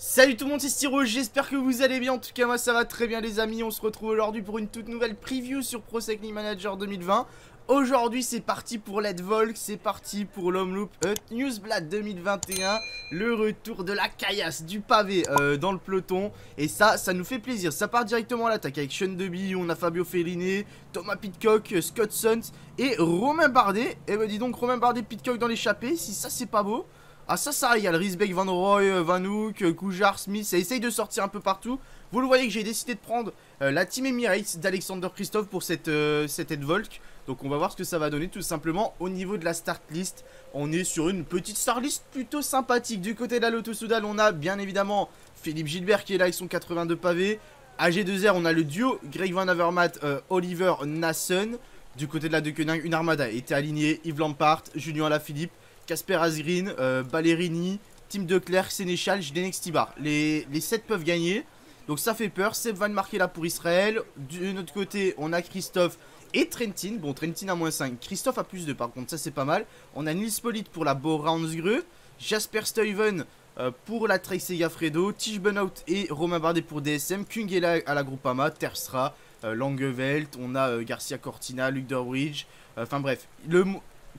Salut tout le monde, c'est Styro, j'espère que vous allez bien, en tout cas moi ça va très bien les amis, on se retrouve aujourd'hui pour une toute nouvelle preview sur Pro Cycling Manager 2020 Aujourd'hui c'est parti pour l'Edvolk, c'est parti pour l'Home Loop Newsblad 2021 Le retour de la caillasse, du pavé euh, dans le peloton Et ça, ça nous fait plaisir, ça part directement à l'attaque avec Sean Deby, on a Fabio Felliné, Thomas Pitcock, euh, Scott Suns et Romain Bardet Et eh bah ben, dis donc Romain Bardet, Pitcock dans l'échappée, si ça c'est pas beau ah ça, ça, il y a le Risbeck, Van Roy, euh, Vanouk, euh, Kujar, Smith, ça essaye de sortir un peu partout. Vous le voyez que j'ai décidé de prendre euh, la Team Emirates d'Alexander Christophe pour cette, cette Donc on va voir ce que ça va donner tout simplement au niveau de la start list. On est sur une petite start list plutôt sympathique. Du côté de la Lotto Soudal, on a bien évidemment Philippe Gilbert qui est là avec son 82 pavés. AG2R, on a le duo Greg Van Avermaet, Oliver Nassen. Du côté de la Deceuninck, une armada a été alignée. Yves Lampart, Julien Alaphilippe. Casper Asgreen, euh, Ballerini, Tim Declerc, Sénéchal, Jdenek Tibar. Les, 7 peuvent gagner. Donc ça fait peur. Seb Van marquer là pour Israël. De notre côté, on a Christophe et Trentin. Bon, Trentin à moins 5. Christophe a plus 2 par contre, ça c'est pas mal. On a Nils Polite pour la Boransgreu. Jasper Stuyven euh, pour la Trexega Fredo. Tish Benout et Romain Bardet pour DSM. Kungela à la Groupama. Terstra, euh, Langevelt. On a Garcia Cortina, Luke Dorbridge. Enfin bref, le,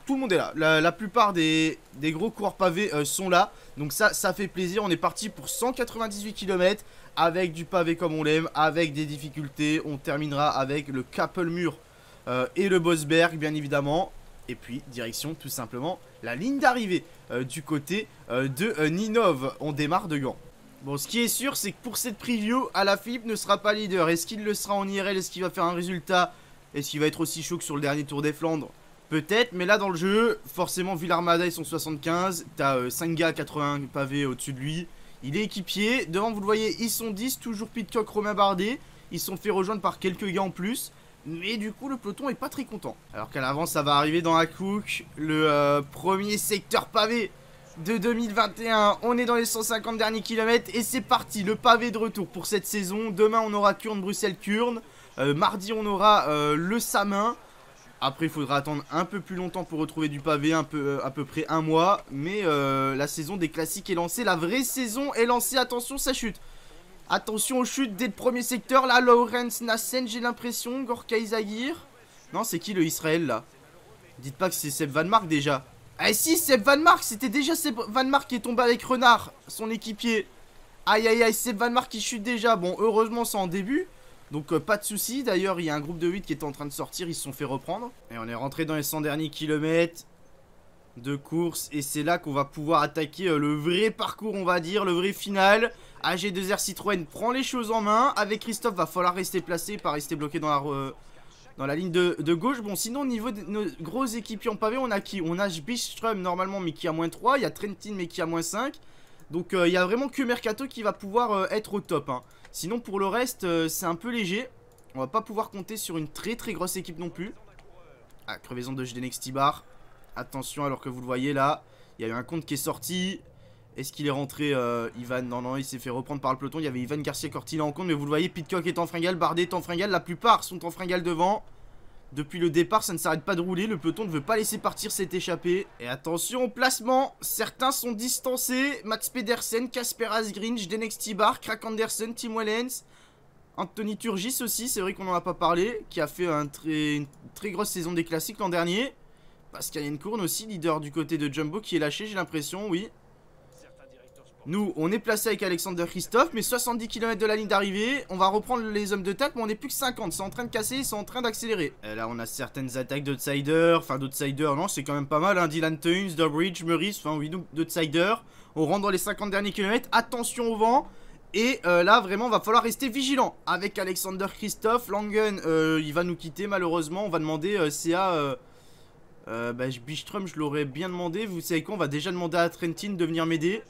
tout le monde est là. La, plupart des, gros coureurs pavés euh, sont là. Donc ça, ça fait plaisir. On est parti pour 198 km avec du pavé comme on l'aime, avec des difficultés. On terminera avec le Kappelmur euh, et le Bosberg, bien évidemment. Et puis, direction tout simplement la ligne d'arrivée euh, du côté de Ninov. On démarre de Gand. Bon, ce qui est sûr, c'est que pour cette preview, Alaphilippe ne sera pas leader. Est-ce qu'il le sera en IRL Est-ce qu'il va faire un résultat Est-ce qu'il va être aussi chaud que sur le dernier Tour des Flandres Peut-être, mais là dans le jeu, forcément, vu l'armada, ils sont 75. T'as 5 euh, gars à 80 pavés au-dessus de lui. Il est équipier. Devant, vous le voyez, ils sont 10. Toujours Pitcock, Romain Bardet. Ils sont fait rejoindre par quelques gars en plus. Mais du coup, le peloton est pas très content. Alors qu'à l'avance, ça va arriver dans la cook. Le euh, premier secteur pavé de 2021. On est dans les 150 derniers kilomètres. Et c'est parti, le pavé de retour pour cette saison. Demain, on aura Kurne, bruxelles kurn euh, mardi, on aura le Samin. Après, il faudra attendre un peu plus longtemps pour retrouver du pavé, un peu, euh, à peu près un mois. Mais euh, la saison des classiques est lancée, la vraie saison est lancée. Attention, ça chute. Attention aux chutes dès le premier secteur. Là, Lawrence Nassen, j'ai l'impression. Gorka Zahir. Non, c'est qui le Israël là Dites pas que c'est Seb Van Mark déjà. Ah si, Seb Van Mark, c'était déjà Seb Van Mark qui est tombé avec Renard, son équipier. Aïe aïe aïe, Seb Van Mark qui chute déjà. Bon, heureusement, c'est en début. Donc euh, pas de soucis, d'ailleurs il y a un groupe de 8 qui était en train de sortir, ils se sont fait reprendre. Et on est rentré dans les 100 derniers kilomètres de course et c'est là qu'on va pouvoir attaquer euh, le vrai parcours on va dire, le vrai final. AG2R Citroën prend les choses en main, avec Christophe va falloir rester placé, pas rester bloqué dans la, euh, dans la ligne de, gauche. Bon sinon au niveau de nos gros équipiers en pavé on a qui On a Bistrum normalement mais qui a moins 3, il y a Trentin mais qui a moins 5. Donc euh, il n'y a vraiment que Mercato qui va pouvoir euh, être au top. Hein. Sinon pour le reste, euh, c'est un peu léger. On va pas pouvoir compter sur une très très grosse équipe non plus. Ah, crevaison de GDNX Tibar. Attention alors que vous le voyez là. Il y a eu un compte qui est sorti. Est-ce qu'il est rentré Ivan Non, non, il s'est fait reprendre par le peloton. Il y avait Ivan Garcia Cortina en compte. Mais vous le voyez, Pitcock est en fringale, Bardet est en fringale. La plupart sont en fringale devant. Depuis le départ, ça ne s'arrête pas de rouler. Le peloton ne veut pas laisser partir cet échappé, Et attention, au placement Certains sont distancés. Mats Pedersen, Kasper Asgrinch, Denex Tibar, Crack Anderson, Tim Wellens, Anthony Turgis aussi. C'est vrai qu'on n'en a pas parlé. Qui a fait très, une très grosse saison des classiques l'an dernier. Pascal Encourne aussi, leader du côté de Jumbo, qui est lâché, j'ai l'impression, oui. Nous, on est placé avec Alexander Christophe, mais 70 km de la ligne d'arrivée. On va reprendre les hommes de tête, mais on est plus que 50. C'est en train de casser, c'est sont en train d'accélérer. Eh, là, on a certaines attaques d'outsiders. Enfin, d'outsiders, non, c'est quand même pas mal. Hein. Dylan Tunes, Bridge, Meurice, enfin, oui, d'outsiders. On rentre dans les 50 derniers kilomètres. Attention au vent. Et euh, là, vraiment, va falloir rester vigilant. Avec Alexander Christophe, Langen, euh, il va nous quitter, malheureusement. On va demander euh, CA... bah, je l'aurais bien demandé. Vous savez quoi On va déjà demander à Trentin de venir m'aider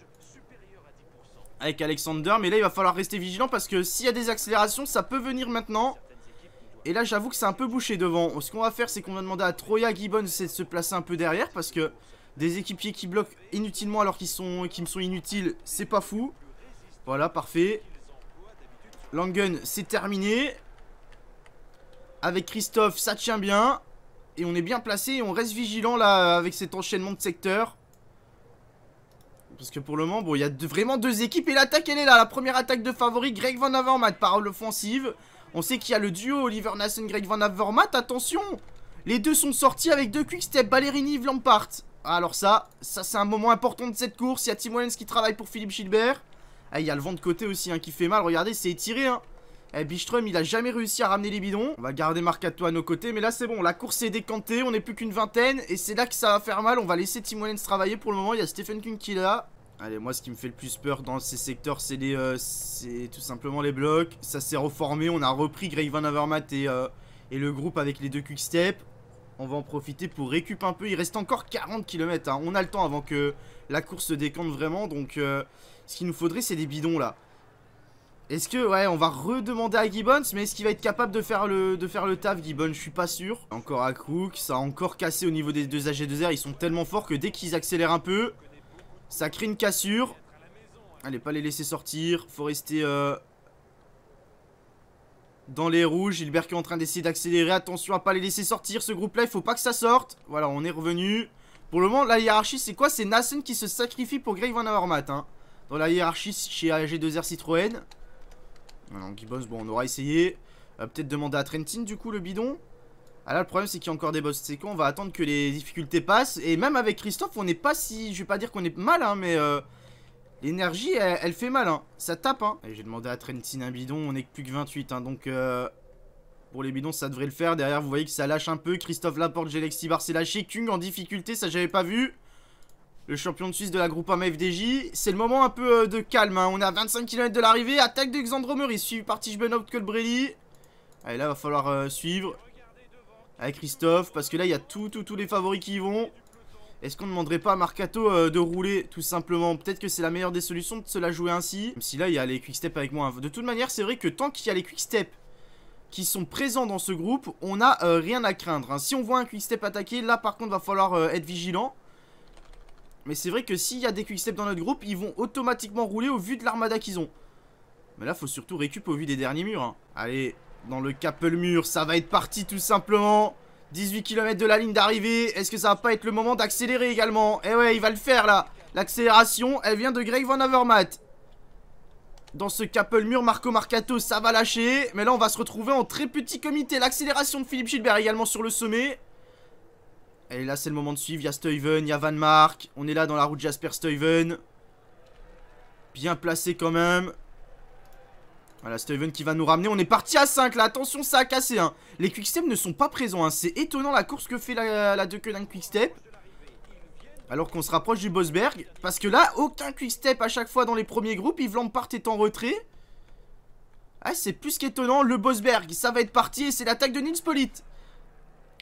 avec Alexander. Mais là, il va falloir rester vigilant parce que s'il y a des accélérations, ça peut venir maintenant. Et là, j'avoue que c'est un peu bouché devant. Ce qu'on va faire, c'est qu'on va demander à Troya Gibbon de se placer un peu derrière parce que des équipiers qui bloquent inutilement alors qu'ils sont, me sont inutiles, c'est pas fou. Voilà, parfait. Langen, c'est terminé. Avec Christophe, ça tient bien. Et on est bien placé et on reste vigilant là avec cet enchaînement de secteurs. Parce que pour le moment, bon, il y a vraiment deux équipes. Et l'attaque, elle est là. La première attaque de favori, Greg Van Avermaet, par offensive. On sait qu'il y a le duo Oliver Nassen, Greg Van Avermaet. Attention Les deux sont sortis avec deux quick Ballerini, vlampart ah, Alors ça, ça c'est un moment important de cette course. Il y a Tim Wellens qui travaille pour Philippe Gilbert. Ah, il y a le vent de côté aussi hein, qui fait mal. Regardez, c'est étiré. Hein. Eh, il a jamais réussi à ramener les bidons. On va garder Marcato à nos côtés, mais là, c'est bon. La course est décantée, on n'est plus qu'une vingtaine, et c'est là que ça va faire mal. On va laisser Tim travailler pour le moment. Il y a Stephen King qui est là. Allez, moi, ce qui me fait le plus peur dans ces secteurs, c'est les, euh, c'est tout simplement les blocs. Ça s'est reformé, on a repris Greg Van Avermaet et, euh, et le groupe avec les deux quick On va en profiter pour récupérer un peu. Il reste encore 40 km. Hein. On a le temps avant que la course se décante vraiment. Donc, euh, ce qu'il nous faudrait, c'est des bidons, là. Est-ce que, ouais, on va redemander à Gibbons, mais est-ce qu'il va être capable de faire le, de faire le taf, Gibbons Je suis pas sûr. Encore à Crook ça a encore cassé au niveau des deux AG2R. Ils sont tellement forts que dès qu'ils accélèrent un peu, ça crée une cassure. Allez, pas les laisser sortir. Faut rester euh, dans les rouges. Gilbert qui est en train d'essayer d'accélérer. Attention à pas les laisser sortir. Ce groupe-là, il faut pas que ça sorte. Voilà, on est revenu. Pour le moment, la hiérarchie, c'est quoi C'est Nassen qui se sacrifie pour Greg Van avoir Hein. Dans la hiérarchie chez AG2R Citroën. Non, bon, on aura essayé. Euh, peut-être demander à Trentin, du coup, le bidon. Ah là, le problème, c'est qu'il y a encore des boss. C'est on va attendre que les difficultés passent. Et même avec Christophe, on n'est pas si... Je vais pas dire qu'on est mal, hein, mais... Euh, l'énergie, elle, fait mal, hein. Ça tape, hein. J'ai demandé à Trentin un bidon, on est plus que 28, hein. Donc, euh, pour les bidons, ça devrait le faire. Derrière, vous voyez que ça lâche un peu. Christophe Laporte, Galaxy Bar, c'est lâché. Kung en difficulté, ça, j'avais pas vu le champion de Suisse de la Groupama FDJ. C'est le moment un peu euh, de calme. Hein. On est à 25 km de l'arrivée. Attaque de Xandromery, suivi par Tichbenhout Colbrelli. Allez, là, va falloir euh, suivre avec Christophe parce que là, il y a tous tout, tous les favoris qui y vont. Est-ce qu'on ne demanderait pas à Marcato euh, de rouler tout simplement Peut-être que c'est la meilleure des solutions de se la jouer ainsi. Même si là, il y a les quick step avec moi. Hein. De toute manière, c'est vrai que tant qu'il y a les quick qui sont présents dans ce groupe, on n'a rien à craindre. Hein. Si on voit un quick step attaqué, là par contre, va falloir être vigilant. Mais c'est vrai que s'il y a des quicksteps dans notre groupe, ils vont automatiquement rouler au vu de l'armada qu'ils ont. Mais là, faut surtout récupérer au vu des derniers murs. Hein. Allez, dans le mur ça va être parti tout simplement. 18 km de la ligne d'arrivée. Est-ce que ça va pas être le moment d'accélérer également Eh ouais, il va le faire là. L'accélération, elle vient de Greg Van Avermaet. Dans ce mur Marco Marcato, ça va lâcher. Mais là, on va se retrouver en très petit comité. L'accélération de Philippe Gilbert également sur le sommet. Et là, c'est le moment de suivre. Il y a Steuven, il y a Van Mark. On est là dans la route Jasper Steuven. Bien placé quand même. Voilà, Steven qui va nous ramener. On est parti à 5 là. Attention, ça a cassé. Hein. Les quickstep ne sont pas présents. Hein. C'est étonnant la course que fait la, la d'un quickstep. Alors qu'on se rapproche du Bosberg. Parce que là, aucun quickstep à chaque fois dans les premiers groupes. Yves Lampart est en retrait. Ah, c'est plus qu'étonnant. Le Bosberg, ça va être parti. Et c'est l'attaque de Nils Polite.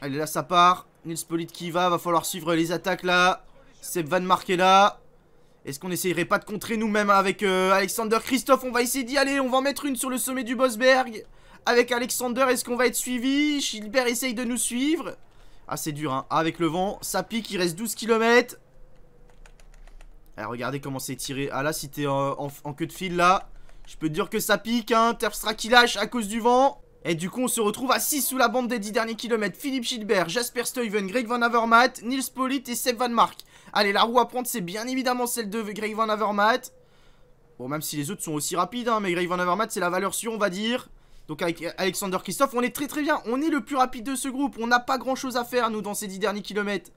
Allez, là, ça part. Nils Polite qui va, va falloir suivre les attaques là. Seb Van là. Est-ce qu'on n'essayerait pas de contrer nous-mêmes avec euh, Alexander Christophe On va essayer d'y aller, on va en mettre une sur le sommet du Bosberg. Avec Alexander, est-ce qu'on va être suivi Gilbert essaye de nous suivre. Ah, c'est dur, hein. Ah, avec le vent, ça pique, il reste 12 km. Ah, regardez comment c'est tiré. Ah, là, si t'es en, queue de fil, là, je peux dire que ça pique, hein. Terpstra qui lâche à cause du vent. Et du coup, on se retrouve à 6 sous la bande des 10 derniers kilomètres. Philippe Schilbert, Jasper Stuyven, Greg Van Avermaet, Nils Polit et Seb Van Mark. Allez, la roue à prendre, c'est bien évidemment celle de Greg Van Avermaet. Bon, même si les autres sont aussi rapides, hein, mais Greg Van Avermaet, c'est la valeur sûre, on va dire. Donc avec Alexander Christophe, on est très très bien. On est le plus rapide de ce groupe. On n'a pas grand-chose à faire, nous, dans ces 10 derniers kilomètres.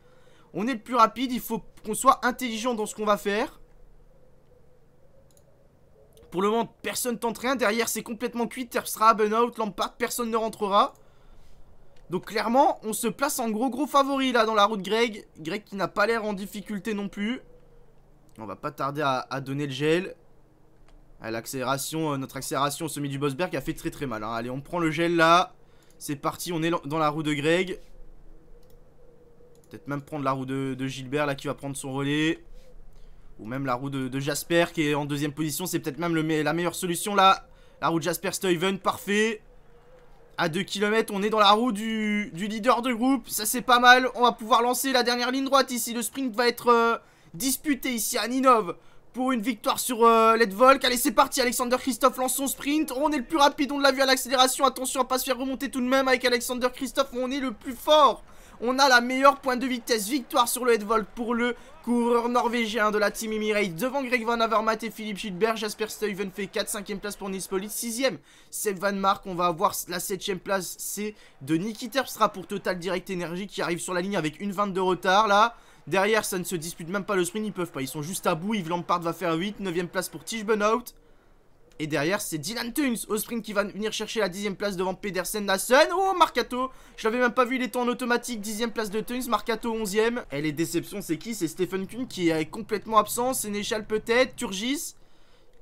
On est le plus rapide, il faut qu'on soit intelligent dans ce qu'on va faire. Pour le moment, personne tente rien. Derrière, c'est complètement cuit. Terpstra, out, Lampard, personne ne rentrera. Donc clairement, on se place en gros gros favori là dans la route Greg. Greg qui n'a pas l'air en difficulté non plus. On va pas tarder à, donner le gel. L'accélération, euh, notre accélération au sommet du Bosberg a fait très très mal. Hein. Allez, on prend le gel là. C'est parti, on est dans la roue de Greg. Peut-être même prendre la roue de, de Gilbert là qui va prendre son relais. Ou même la roue de, Jasper qui est en deuxième position. C'est peut-être même la meilleure solution là. La roue de Jasper Stuyven, parfait. À 2 km, on est dans la roue du, leader de groupe. Ça, c'est pas mal. On va pouvoir lancer la dernière ligne droite ici. Le sprint va être euh, disputé ici à Ninov pour une victoire sur euh, Ledvolk. Allez, c'est parti. Alexander Christophe lance son sprint. On est le plus rapide. On l'a vu à l'accélération. Attention à ne pas se faire remonter tout de même avec Alexander Christophe. On est le plus fort. On a la meilleure pointe de vitesse. Victoire sur le headvolt pour le coureur norvégien de la team Emirates. Devant Greg Van Avermaet et Philippe Schildberg. Jasper Stuyven fait 4. 5 e place pour Nils 6 e Seb Van Mark. On va avoir la 7ème place. C'est de Niki Terpstra pour Total Direct Energy qui arrive sur la ligne avec une vingtaine de retard là. Derrière, ça ne se dispute même pas le sprint, ils peuvent pas. Ils sont juste à bout. Yves Lampard va faire 8. 9 e place pour Tish out et derrière, c'est Dylan Tunes au sprint qui va venir chercher la 10ème place devant Pedersen, Nassen. Oh, Marcato Je l'avais même pas vu, il était en automatique. 10ème place de Tunes, Marcato 11ème. Et les déceptions, c'est qui C'est Stephen Kung qui est complètement absent. Sénéchal peut-être, Turgis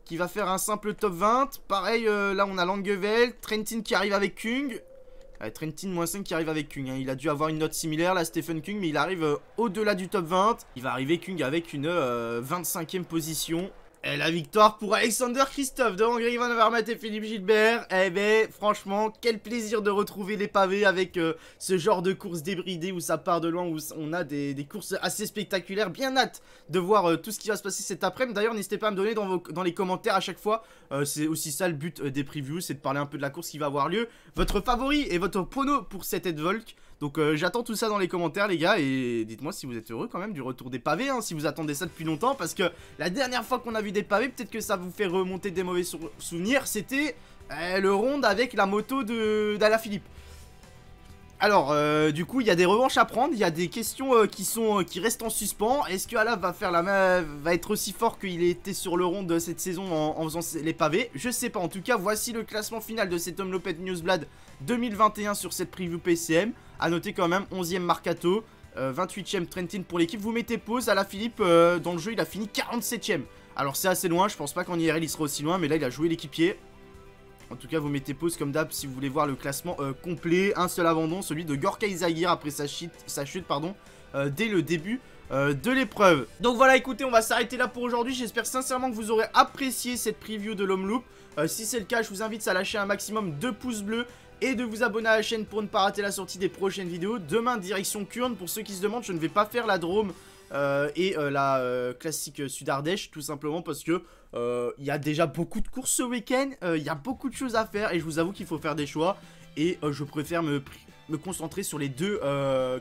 qui va faire un simple top 20. Pareil, euh, là on a Langevel, Trentin qui arrive avec Kung. Ouais, euh, Trentin moins 5 qui arrive avec Kung. Hein. Il a dû avoir une note similaire là, Stephen Kung, mais il arrive euh, au-delà du top 20. Il va arriver Kung avec une 25ème position. Et la victoire pour Alexander Christophe Hongrie, Van et Philippe Gilbert. Eh ben, franchement, quel plaisir de retrouver les pavés avec euh, ce genre de course débridée où ça part de loin, où on a des, courses assez spectaculaires. Bien hâte de voir euh, tout ce qui va se passer cet après-midi. D'ailleurs, n'hésitez pas à me donner dans, les commentaires à chaque fois. Euh, c'est aussi ça le but des previews, c'est de parler un peu de la course qui va avoir lieu. Votre favori et votre prono pour cette Edvolk. Donc euh, j'attends tout ça dans les commentaires les gars et dites-moi si vous êtes heureux quand même du retour des pavés, hein, si vous attendez ça depuis longtemps parce que la dernière fois qu'on a vu des pavés, peut-être que ça vous fait remonter des mauvais souvenirs, c'était euh, le ronde avec la moto d'Ala Philippe Alors, euh, du coup, il y a des revanches à prendre, il y a des questions qui sont qui restent en suspens. Est-ce que va faire la main, va être aussi fort qu'il était sur le rond de cette saison en, faisant les pavés Je sais pas. En tout cas, voici le classement final de cet Homme Lopet Newsblad 2021 sur cette preview PCM. A noter quand même 11ème Marcato, 28ème euh, Trentin pour l'équipe. Vous mettez pause à la Philippe, euh, dans le jeu il a fini 47ème. Alors c'est assez loin, je pense pas qu'en IRL il sera aussi loin, mais là il a joué l'équipier. En tout cas, vous mettez pause comme d'hab si vous voulez voir le classement euh, complet. Un seul abandon, celui de Gorka Izagir après sa chute, pardon, dès le début de l'épreuve. Donc voilà, écoutez, on va s'arrêter là pour aujourd'hui. J'espère sincèrement que vous aurez apprécié cette preview de l'Homme Loop. si c'est le cas, je vous invite à lâcher un maximum de pouces bleus, et de vous abonner à la chaîne pour ne pas rater la sortie des prochaines vidéos. Demain, direction Kurne, pour ceux qui se demandent, je ne vais pas faire la Drôme euh, et euh, la euh, classique Sud-Ardèche, tout simplement parce que il y a déjà beaucoup de courses ce week-end, il y a beaucoup de choses à faire et je vous avoue qu'il faut faire des choix et je préfère me, me concentrer sur les deux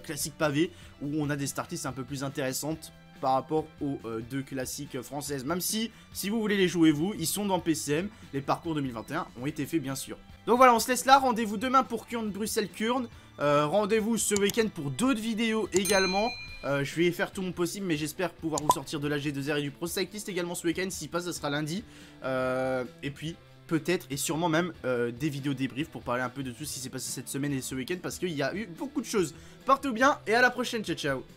classiques pavés où on a des c'est un peu plus intéressantes par rapport aux euh, deux classiques françaises. Même si, si vous voulez les jouer vous, ils sont dans PCM. Les parcours 2021 ont été faits bien sûr. Donc voilà, on se laisse là. Rendez-vous demain pour Kurn Bruxelles Kurn. Euh, rendez-vous ce week-end pour d'autres vidéos également. Euh, je vais faire tout mon possible, mais j'espère pouvoir vous sortir de la G2R et du Pro Cyclist également ce week-end. Si pas ça sera lundi. et puis, peut-être et sûrement même des vidéos débriefs pour parler un peu de tout ce qui s'est passé cette semaine et ce week-end parce qu'il y a eu beaucoup de choses. partout bien et à la prochaine, ciao ciao